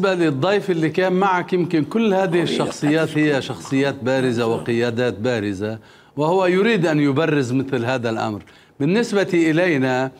بالنسبة للضيف اللي كان معك يمكن كل هذه الشخصيات هي شخصيات بارزة وقيادات بارزة وهو يريد أن يبرز مثل هذا الأمر بالنسبة إلينا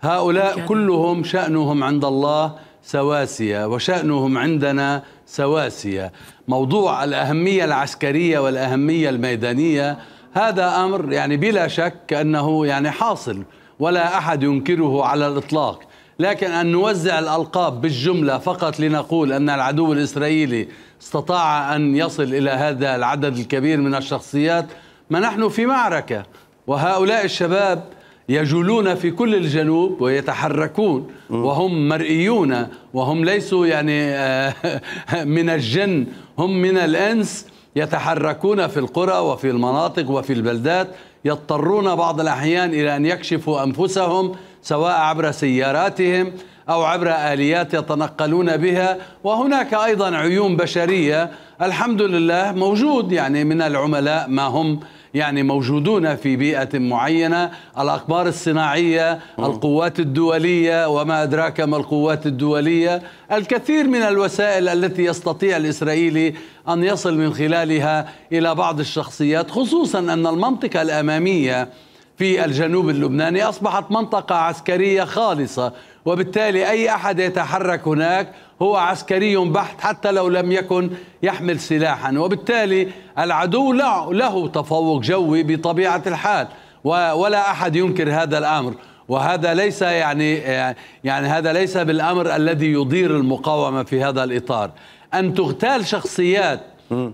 هؤلاء كلهم شأنهم عند الله سواسية وشأنهم عندنا سواسية موضوع الأهمية العسكرية والأهمية الميدانية هذا أمر يعني بلا شك أنه يعني حاصل ولا أحد ينكره على الإطلاق لكن أن نوزع الألقاب بالجملة فقط لنقول أن العدو الإسرائيلي استطاع أن يصل إلى هذا العدد الكبير من الشخصيات ما نحن في معركة وهؤلاء الشباب يجولون في كل الجنوب ويتحركون وهم مرئيون وهم ليسوا يعني آه، من الجن هم من الانس يتحركون في القرى وفي المناطق وفي البلدات يضطرون بعض الأحيان إلى أن يكشفوا أنفسهم سواء عبر سياراتهم أو عبر آليات يتنقلون بها وهناك أيضا عيون بشرية الحمد لله موجود يعني من العملاء ما هم يعني موجودون في بيئة معينة الأقبار الصناعية القوات الدولية وما أدراك ما القوات الدولية الكثير من الوسائل التي يستطيع الإسرائيلي أن يصل من خلالها إلى بعض الشخصيات خصوصا أن المنطقة الأمامية في الجنوب اللبناني أصبحت منطقة عسكرية خالصة وبالتالي أي أحد يتحرك هناك هو عسكري بحت حتى لو لم يكن يحمل سلاحا وبالتالي العدو له تفوق جوي بطبيعة الحال ولا أحد ينكر هذا الأمر وهذا ليس يعني يعني هذا ليس بالامر الذي يضير المقاومه في هذا الاطار ان تغتال شخصيات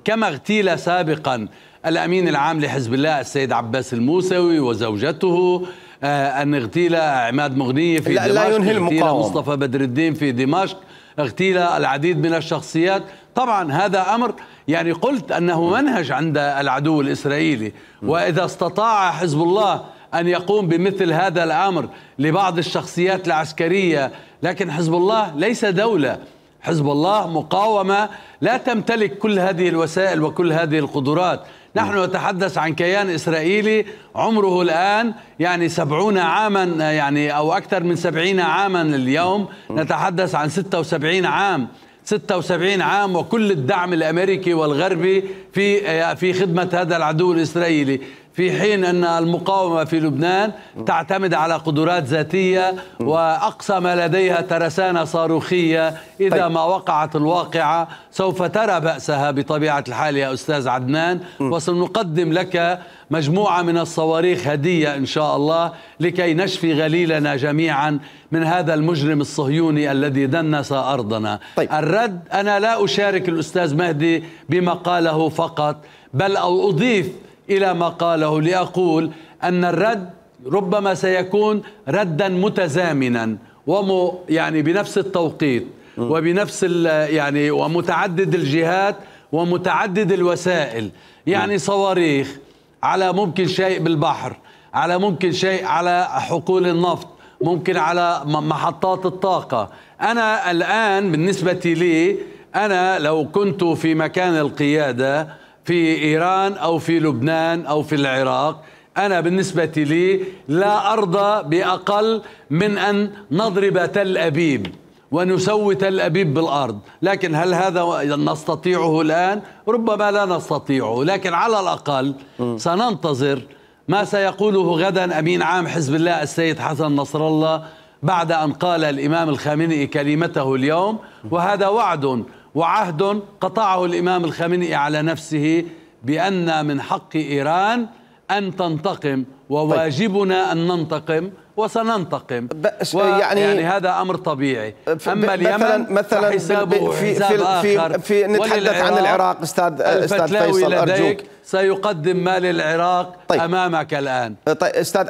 كما اغتيل سابقا الامين العام لحزب الله السيد عباس الموسوي وزوجته آه، أن اغتيل عماد مغنية في لا دمشق لا ينهي المقاومة مصطفى بدر الدين في دمشق اغتيل العديد من الشخصيات طبعا هذا أمر يعني قلت أنه منهج عند العدو الإسرائيلي وإذا استطاع حزب الله أن يقوم بمثل هذا الأمر لبعض الشخصيات العسكرية لكن حزب الله ليس دولة حزب الله مقاومة لا تمتلك كل هذه الوسائل وكل هذه القدرات نحن نتحدث عن كيان إسرائيلي عمره الآن يعني سبعون عاما يعني أو أكثر من سبعين عاما اليوم نتحدث عن ستة وسبعين عام 76 عام وكل الدعم الامريكي والغربي في في خدمه هذا العدو الاسرائيلي في حين أن المقاومة في لبنان تعتمد على قدرات ذاتية وأقصى ما لديها ترسانة صاروخية إذا طيب. ما وقعت الواقعة سوف ترى بأسها بطبيعة الحال يا أستاذ عدنان وسنقدم لك مجموعة من الصواريخ هدية إن شاء الله لكي نشفي غليلنا جميعا من هذا المجرم الصهيوني الذي دنس أرضنا طيب. الرد أنا لا أشارك الأستاذ مهدي بما قاله فقط بل أو أضيف إلى ما قاله لأقول أن الرد ربما سيكون ردا متزامنا وم يعني بنفس التوقيت وبنفس يعني ومتعدد الجهات ومتعدد الوسائل يعني صواريخ على ممكن شيء بالبحر على ممكن شيء على حقول النفط ممكن على محطات الطاقة أنا الآن بالنسبة لي أنا لو كنت في مكان القيادة في إيران أو في لبنان أو في العراق أنا بالنسبة لي لا أرضى بأقل من أن نضرب تل أبيب ونسوي تل أبيب بالأرض لكن هل هذا نستطيعه الآن؟ ربما لا نستطيعه لكن على الأقل سننتظر ما سيقوله غدا أمين عام حزب الله السيد حسن نصر الله بعد أن قال الإمام الخامنئي كلمته اليوم وهذا وعد وعهد قطعه الإمام الخامنئي على نفسه بأن من حق إيران أن تنتقم وواجبنا أن ننتقم وسننتقم و يعني, يعني هذا امر طبيعي اما اليمن مثلا مثلا حسابه في حساب في في, في نتحدث عن العراق استاذ استاذ فيصل ارجوك سيقدم ما للعراق طيب امامك الان طيب استاذ